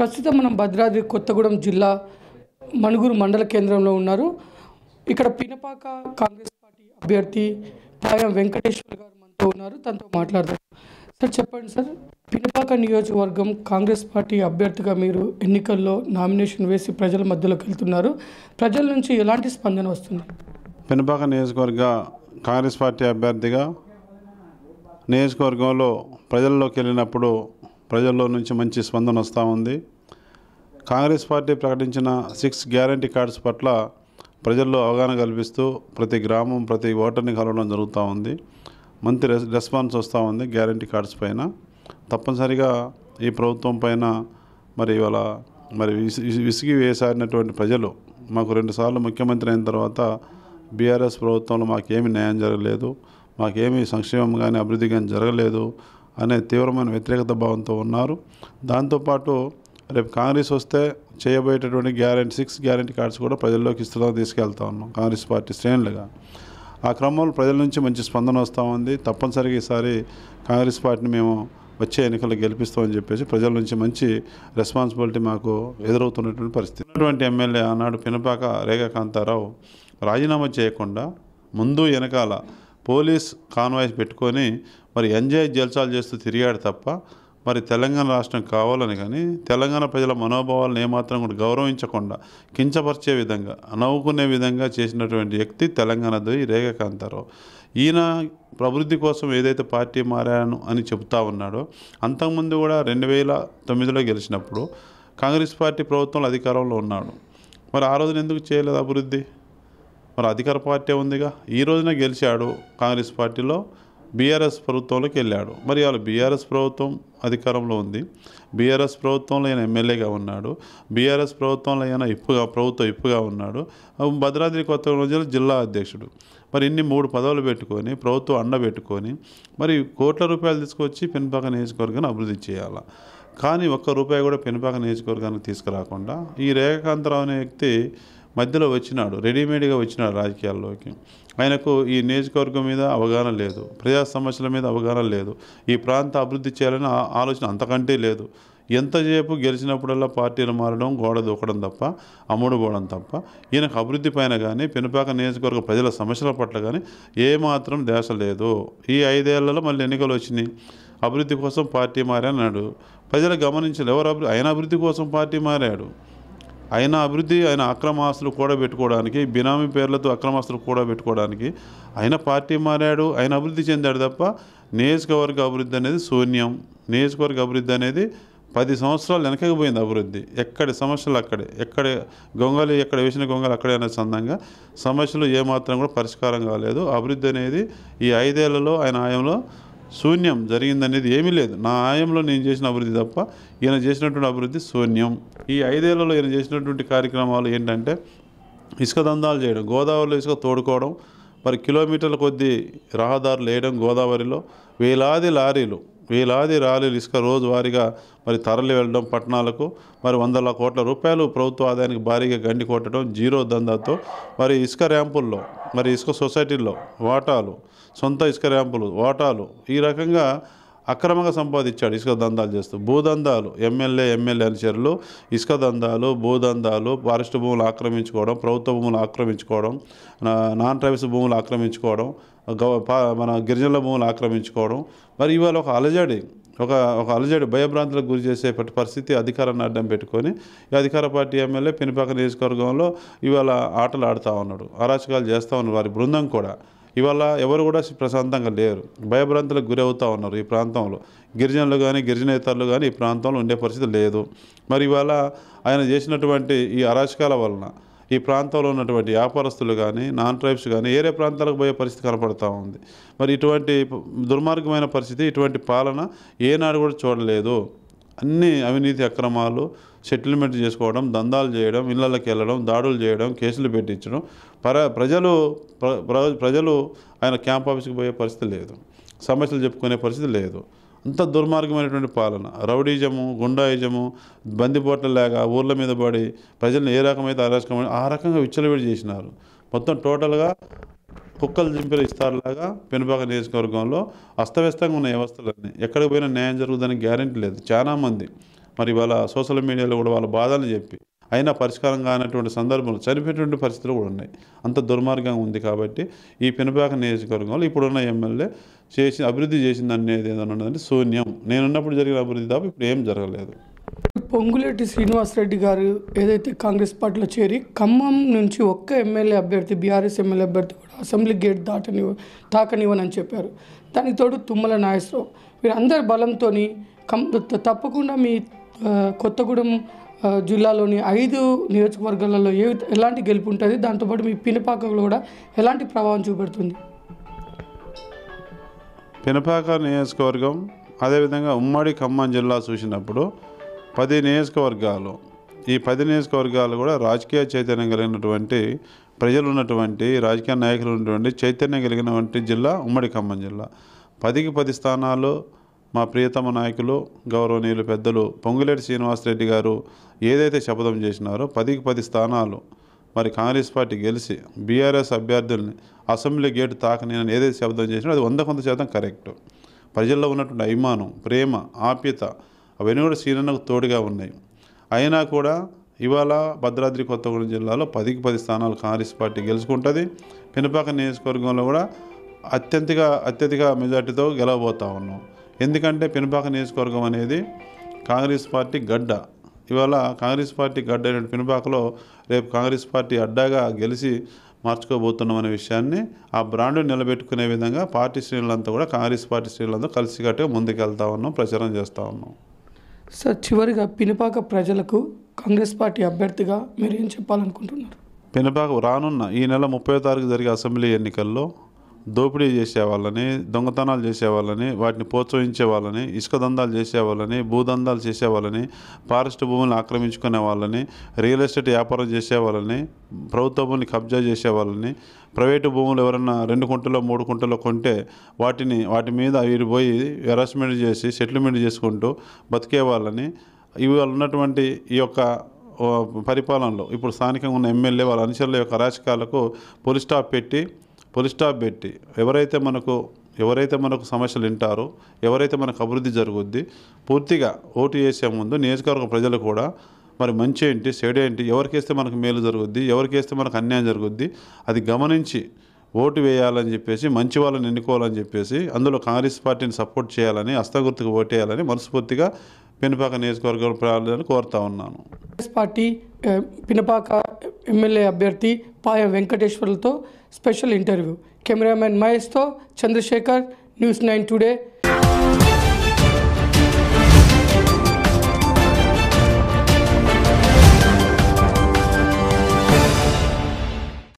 ప్రస్తుతం మనం భద్రాద్రి కొత్తగూడెం జిల్లా మణుగురు మండల కేంద్రంలో ఉన్నారు ఇక్కడ పినపాక కాంగ్రెస్ పార్టీ అభ్యర్థి పాయం వెంకటేశ్వర్ గారు మనతో ఉన్నారు తనతో మాట్లాడతారు సార్ చెప్పండి సార్ పినపాక నియోజకవర్గం కాంగ్రెస్ పార్టీ అభ్యర్థిగా మీరు ఎన్నికల్లో నామినేషన్ వేసి ప్రజల మధ్యలోకి వెళ్తున్నారు ప్రజల నుంచి ఎలాంటి స్పందన వస్తుంది పినపాక నియోజకవర్గ కాంగ్రెస్ పార్టీ అభ్యర్థిగా నియోజకవర్గంలో ప్రజల్లోకి వెళ్ళినప్పుడు ప్రజల్లో నుంచి మంచి స్పందన వస్తూ ఉంది కాంగ్రెస్ పార్టీ ప్రకటించిన సిక్స్ గ్యారంటీ కార్డ్స్ పట్ల ప్రజల్లో అవగాహన కల్పిస్తూ ప్రతి గ్రామం ప్రతి ఓటర్ని కలవడం జరుగుతూ ఉంది మంచి రెస్పాన్స్ వస్తూ ఉంది గ్యారంటీ కార్డ్స్ పైన తప్పనిసరిగా ఈ ప్రభుత్వం పైన మరి ఇవాళ మరి విసిగి వేసారినటువంటి ప్రజలు మాకు రెండుసార్లు ముఖ్యమంత్రి అయిన తర్వాత బీఆర్ఎస్ ప్రభుత్వంలో మాకేమి న్యాయం జరగలేదు మాకేమీ సంక్షేమం కానీ అభివృద్ధి కానీ జరగలేదు అనే తీవ్రమైన వ్యతిరేకత భావంతో ఉన్నారు దాంతోపాటు రేపు కాంగ్రెస్ వస్తే చేయబోయేటటువంటి గ్యారెంటీ సిక్స్ గ్యారెంటీ కార్డ్స్ కూడా ప్రజల్లోకి ఇస్తున్నా తీసుకెళ్తా ఉన్నాం కాంగ్రెస్ పార్టీ శ్రేణులుగా ఆ క్రమంలో ప్రజల నుంచి మంచి స్పందన వస్తూ ఉంది తప్పనిసరిగా ఈసారి కాంగ్రెస్ పార్టీని మేము వచ్చే ఎన్నికలు గెలిపిస్తామని చెప్పేసి ప్రజల నుంచి మంచి రెస్పాన్సిబిలిటీ మాకు ఎదురవుతున్నటువంటి పరిస్థితి ఉన్నటువంటి ఎమ్మెల్యే ఆనాడు పినపాక రేగాకాంతారావు రాజీనామా చేయకుండా ముందు వెనకాల పోలీస్ కాన్వాయిస్ పెట్టుకొని మరి ఎంజాయ్ జల్సాలు చేస్తూ తిరిగాడు తప్ప మరి తెలంగాణ రాష్ట్రం కావాలని కానీ తెలంగాణ ప్రజల మనోభావాలను ఏమాత్రం కూడా గౌరవించకుండా కించపరిచే విధంగా నవ్వుకునే విధంగా చేసినటువంటి వ్యక్తి తెలంగాణది రేఖకాంతారావు ఈయన ప్రవృద్ధి కోసం ఏదైతే పార్టీ మారాను అని చెప్తా ఉన్నాడో అంతకుముందు కూడా రెండు వేల తొమ్మిదిలో గెలిచినప్పుడు కాంగ్రెస్ పార్టీ ప్రభుత్వంలో అధికారంలో ఉన్నాడు మరి ఆ రోజున ఎందుకు చేయలేదు అభివృద్ధి మరి అధికార పార్టీ ఉందిగా ఈ రోజున గెలిచాడు కాంగ్రెస్ పార్టీలో బీఆర్ఎస్ ప్రభుత్వంలోకి వెళ్ళాడు మరి వాళ్ళు బీఆర్ఎస్ ప్రభుత్వం అధికారంలో ఉంది బీఆర్ఎస్ ప్రభుత్వంలో ఆయన ఎమ్మెల్యేగా ఉన్నాడు బీఆర్ఎస్ ప్రభుత్వంలో ఆయన ఇప్పుగా ప్రభుత్వం ఇప్పుగా ఉన్నాడు భద్రాద్రి కొత్తగూడెం జిల్లా అధ్యక్షుడు మరి ఇన్ని మూడు పదవులు పెట్టుకొని ప్రభుత్వం అండ పెట్టుకొని మరి కోట్ల రూపాయలు తీసుకొచ్చి పెనుపాక నియోజకవర్గాన్ని అభివృద్ధి చేయాలి కానీ ఒక్క రూపాయి కూడా పెనుపాక నియోజకవర్గానికి తీసుకురాకుండా ఈ రేఖకాంతరావు అనే వ్యక్తి మధ్యలో వచ్చినాడు రెడీమేడ్గా వచ్చినాడు రాజకీయాల్లోకి ఆయనకు ఈ నియోజకవర్గం మీద అవగాహన లేదు ప్రజా సమస్యల మీద అవగాహన లేదు ఈ ప్రాంత అభివృద్ధి చేయాలని ఆలోచన అంతకంటే లేదు ఎంతసేపు గెలిచినప్పుడల్లా పార్టీలు మారడం గోడ దూకడం తప్ప అమ్ముడు పోవడం తప్ప ఈయనకు అభివృద్ధి పైన కానీ పెనుపాక నియోజకవర్గ ప్రజల సమస్యల పట్ల కానీ ఏమాత్రం దేశ లేదు ఈ ఐదేళ్లలో మళ్ళీ ఎన్నికలు వచ్చినాయి అభివృద్ధి కోసం పార్టీ అన్నాడు ప్రజలు గమనించలేవరు అభివృద్ధి ఆయన అభివృద్ధి కోసం పార్టీ మారాడు ఆయన అభివృద్ధి ఆయన అక్రమాస్తులు పెట్టుకోవడానికి బినామీ పేర్లతో అక్రమాస్తులు పెట్టుకోవడానికి ఆయన పార్టీ మారాడు ఆయన అభివృద్ధి చెందాడు తప్ప నియోజకవర్గ అభివృద్ధి అనేది శూన్యం నియోజకవర్గ అభివృద్ధి అనేది పది సంవత్సరాలు వెనకకపోయింది అభివృద్ధి ఎక్కడ సమస్యలు అక్కడే ఎక్కడ గొంగలి ఎక్కడ వేసిన గొంగలి అక్కడే అనే సందంగా సమస్యలు ఏమాత్రం కూడా పరిష్కారం కాలేదు అభివృద్ధి అనేది ఈ ఐదేళ్లలో ఆయన ఆయంలో శూన్యం జరిగిందనేది ఏమీ లేదు నా ఆయంలో నేను చేసిన అభివృద్ధి తప్ప ఈయన చేసినటువంటి అభివృద్ధి శూన్యం ఈ ఐదేళ్లలో ఈయన చేసినటువంటి కార్యక్రమాలు ఏంటంటే ఇసుక దందాలు చేయడం గోదావరిలో ఇసుక తోడుకోవడం మరి కిలోమీటర్ల కొద్దీ రహదారులు వేయడం గోదావరిలో వేలాది లారీలు వేలాది ర్యాలీలు ఇసుక రోజువారీగా మరి తరలి వెళ్ళడం పట్టణాలకు మరి వందల కోట్ల రూపాయలు ప్రభుత్వ ఆదాయానికి భారీగా గండి కొట్టడం జీరో దందాతో మరి ఇసుక ర్యాంపుల్లో మరి ఇసుక సొసైటీల్లో వాటాలు సొంత ఇసుక ర్యాంపులు వాటాలు ఈ రకంగా అక్రమంగా సంపాదించాడు ఇసుక దందాలు చేస్తూ భూదందాలు ఎమ్మెల్యే ఎమ్మెల్యే అనుచరులు ఇసుక దందాలు భూదందాలు ఫారెస్ట్ భూములు ఆక్రమించుకోవడం ప్రభుత్వ భూములు ఆక్రమించుకోవడం నాన్ ట్రైబల్స్ భూములు ఆక్రమించుకోవడం మన గిరిజనుల భూములు ఆక్రమించుకోవడం మరి ఇవాళ ఒక అలజడి ఒక ఒక అలజడి భయభ్రాంతులకు గురి చేసే పరిస్థితి అధికారాన్ని అడ్డం పెట్టుకొని ఈ అధికార పార్టీ ఎమ్మెల్యే పినిపాక నియోజకవర్గంలో ఇవాళ ఆటలు ఆడుతూ ఉన్నాడు అరాచకాలు చేస్తూ ఉన్నారు వారి బృందం కూడా ఇవాళ ఎవరు కూడా ప్రశాంతంగా లేరు భయభ్రాంతులకు గురవుతూ ఉన్నారు ఈ ప్రాంతంలో గిరిజనులు కానీ గిరిజనేతరులు కానీ ఈ ప్రాంతంలో ఉండే పరిస్థితి లేదు మరి ఇవాళ ఆయన చేసినటువంటి ఈ అరాచకాల వలన ఈ ప్రాంతంలో ఉన్నటువంటి వ్యాపారస్తులు కానీ నాన్ ట్రైబ్స్ కానీ ఏరే ప్రాంతాలకు పోయే పరిస్థితి కనపడతా ఉంది మరి ఇటువంటి దుర్మార్గమైన పరిస్థితి ఇటువంటి పాలన ఏనాడు కూడా చూడలేదు అన్ని అవినీతి అక్రమాలు సెటిల్మెంట్ చేసుకోవడం దందాలు చేయడం ఇళ్లకి వెళ్ళడం దాడులు చేయడం కేసులు పెట్టించడం పర ప్రజలు ప్ర ప్రజలు ఆయన క్యాంప్ ఆఫీస్కి పోయే పరిస్థితి లేదు సమస్యలు చెప్పుకునే పరిస్థితి లేదు అంత దుర్మార్గమైనటువంటి పాలన రౌడీజము గుండాయిజము బందిపోట్ల లేక ఊర్ల మీద పడి ప్రజలను ఏ రకమైతే అరాచకమైన ఆ రకంగా విచ్చలవిడి చేసినారు మొత్తం టోటల్గా కుక్కలు దింపిన ఇస్తారులాగా పెనుపాక నియోజకవర్గంలో అస్తవ్యస్తంగా ఉన్న వ్యవస్థలన్నీ ఎక్కడికి పోయినా న్యాయం జరుగుతుందని గ్యారంటీ లేదు చాలామంది మరి వాళ్ళ సోషల్ మీడియాలో కూడా వాళ్ళ బాధలు చెప్పి అయినా పరిష్కారం కానటువంటి సందర్భంలో చనిపోయేటువంటి పరిస్థితులు కూడా ఉన్నాయి అంత దుర్మార్గంగా ఉంది కాబట్టి ఈ పినపాక నియోజకవర్గంలో ఇప్పుడున్న ఎమ్మెల్యే చేసి అభివృద్ధి చేసింది అనేది ఏదైనా ఉన్నదంటే శూన్యం నేనున్నప్పుడు జరిగిన అభివృద్ధి తప్ప ఇప్పుడు ఏం జరగలేదు పొంగులేటి శ్రీనివాసరెడ్డి గారు ఏదైతే కాంగ్రెస్ పార్టీలో చేరి ఖమ్మం నుంచి ఒక్క ఎమ్మెల్యే అభ్యర్థి బీఆర్ఎస్ ఎమ్మెల్యే అభ్యర్థి కూడా అసెంబ్లీ గేట్ దాటనివ్వ తాకనివ్వనని చెప్పారు దానికి తోడు తుమ్మల నాగేశ్వరరావు వీరందరి బలంతో కం తప్పకుండా మీ కొత్తగూడెం జిల్లాలోని ఐదు నియోజకవర్గాలలో ఏ ఎలాంటి గెలుపు ఉంటుంది దాంతోపాటు మీ పినపాకంలో కూడా ఎలాంటి ప్రభావం చూపెడుతుంది పినపాక నియోజకవర్గం అదేవిధంగా ఉమ్మడి ఖమ్మం జిల్లా చూసినప్పుడు పది నియోజకవర్గాలు ఈ పది నియోజకవర్గాలు కూడా రాజకీయ చైతన్యం కలిగినటువంటి ప్రజలు ఉన్నటువంటి రాజకీయ నాయకులు ఉన్నటువంటి చైతన్యం కలిగినటువంటి జిల్లా ఉమ్మడి ఖమ్మం జిల్లా పదికి పది స్థానాలు మా ప్రియతమ నాయకులు గౌరవనీయులు పెద్దలు పొంగులేటి శ్రీనివాసరెడ్డి గారు ఏదైతే శపథం చేసినారో పదికి పది స్థానాలు మరి కాంగ్రెస్ పార్టీ గెలిచి బీఆర్ఎస్ అభ్యర్థుల్ని అసెంబ్లీ గేట్ నేను ఏదైతే శబ్దం చేసినా అది వంద కొంత శాతం కరెక్ట్ ప్రజల్లో ఉన్నటువంటి అభిమానం ప్రేమ ఆప్యత అవన్నీ కూడా శ్రీనన్నకు తోడుగా ఉన్నాయి అయినా కూడా ఇవాళ భద్రాద్రి కొత్తగూడెం జిల్లాలో పదికి పది స్థానాలు కాంగ్రెస్ పార్టీ గెలుచుకుంటుంది పినపాక నియోజకవర్గంలో కూడా అత్యంతగా అత్యధిక మెజార్టీతో గెలవబోతూ ఉన్నాం ఎందుకంటే పెనుపాక నియోజకవర్గం అనేది కాంగ్రెస్ పార్టీ గడ్డ ఇవాళ కాంగ్రెస్ పార్టీ గడ్డ అయినటువంటి పెనుపాకలో రేపు కాంగ్రెస్ పార్టీ అడ్డాగా గెలిచి మార్చుకోబోతున్నాం అనే విషయాన్ని ఆ బ్రాండ్ నిలబెట్టుకునే విధంగా పార్టీ శ్రేణులంతా కూడా కాంగ్రెస్ పార్టీ శ్రేణులంతా కలిసికట్టుగా ముందుకెళ్తా ఉన్నాం ప్రచారం చేస్తూ ఉన్నాం సార్ చివరిగా పినుపాక ప్రజలకు కాంగ్రెస్ పార్టీ అభ్యర్థిగా మీరు ఏం చెప్పాలనుకుంటున్నారు పినపాక రానున్న ఈ నెల ముప్పై తారీఖు జరిగే అసెంబ్లీ ఎన్నికల్లో దోపిడీ చేసే వాళ్ళని దొంగతనాలు చేసే వాళ్ళని వాటిని ప్రోత్సహించే వాళ్ళని ఇసుక దందాలు చేసే వాళ్ళని భూదందాలు చేసే వాళ్ళని ఫారెస్ట్ భూములను ఆక్రమించుకునే వాళ్ళని రియల్ ఎస్టేట్ వ్యాపారం చేసే వాళ్ళని ప్రభుత్వ భూమిని కబ్జా చేసే వాళ్ళని ప్రైవేటు భూములు ఎవరైనా రెండు కుంటలో మూడు కుంటలో కొంటే వాటిని వాటి మీద వీరు పోయి హెరాస్మెంట్ చేసి సెటిల్మెంట్ చేసుకుంటూ బతికే వాళ్ళని ఇవి ఉన్నటువంటి ఈ యొక్క పరిపాలనలో ఇప్పుడు స్థానికంగా ఉన్న ఎమ్మెల్యే వాళ్ళ అనుచరుల యొక్క అరాచకాలకు పోలీస్ స్టాప్ పెట్టి పోలీస్ స్టాప్ పెట్టి ఎవరైతే మనకు ఎవరైతే మనకు సమస్యలు వింటారో ఎవరైతే మనకు అభివృద్ధి జరుగుద్ది పూర్తిగా ఓటు వేసే ముందు నియోజకవర్గ ప్రజలు కూడా మరి మంచి ఏంటి చెడు ఏంటి ఎవరికేస్తే మనకు మేలు జరుగుద్ది ఎవరికేస్తే మనకు అన్యాయం జరుగుద్ది అది గమనించి ఓటు వేయాలని చెప్పేసి మంచి వాళ్ళని ఎన్నుకోవాలని చెప్పేసి అందులో కాంగ్రెస్ పార్టీని సపోర్ట్ చేయాలని హస్తగుర్తుకు ఓటేయాలని మనస్ఫూర్తిగా పినపాక నియోజకవర్గం ప్రార్థనలు కోరుతా ఉన్నాను కాంగ్రెస్ పార్టీ పినపాక ఎమ్మెల్యే అభ్యర్థి పాయ వెంకటేశ్వర్లతో స్పెషల్ ఇంటర్వ్యూ కెమెరామెన్ మహేష్తో చంద్రశేఖర్ న్యూస్ నైన్ టుడే